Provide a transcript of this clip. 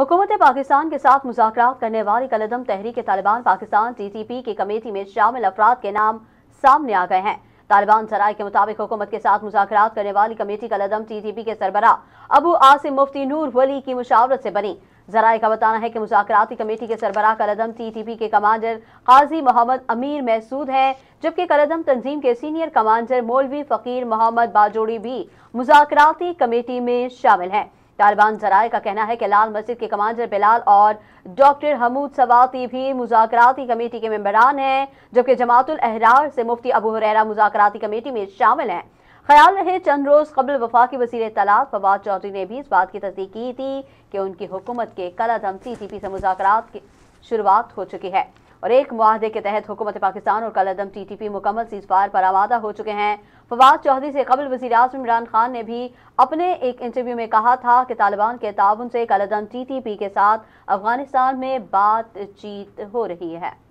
हुकूमत पाकिस्तान के साथ मुजाक करने वाली कलदम तहरीक तालिबान पाकिस्तान पी की कमेटी में शामिल अफराद के नाम सामने आ गए हैं तालिबान सराय के मुताबिक हुकूमत के साथ मुजाक करने वाली कमेटी कलदम पी के सरबरा अबू आसिम मुफ्ती नूर वली की मुशावरत से बनी जराये का बताना है कि मुजाकती कमेटी के सरबरा कलदम पी के कमांडर काजी मोहम्मद अमीर महसूद हैं जबकि कलदम तंजीम के सीनियर कमांडर मौलवी फ़कीर मोहम्मद बाजोड़ी भी मुजाकती कमेटी में शामिल हैं तालिबान जराये का कहना है कि लाल मस्जिद के कमांडर बिलाल और डॉक्टर हमूद सवाती भी मुजाकराती कमेटी के मेम्बरान हैं जबकि जमातुल अहरार से मुफ्ती अबू हुरैरा मुजाकराती कमेटी में शामिल हैं ख्याल रहे चंद रोज़ कबल वफा के वजीर तलाक फवाद चौधरी ने भी इस बात की तस्दीक की थी कि उनकी हुकूमत के कल अदम सी टी पी से मुजाकर की शुरुआत हो चुकी है और एक माहदे के तहत हुकूमत पाकिस्तान और कलदम टी टी पी मुकम्मल फायर पर आवादा हो चुके हैं फवाद चौधरी से कबल वजी अजम इमरान खान ने भी अपने एक इंटरव्यू में कहा था कि तालिबान के ताउन से कलदम टी टी पी के साथ अफगानिस्तान में बातचीत हो रही है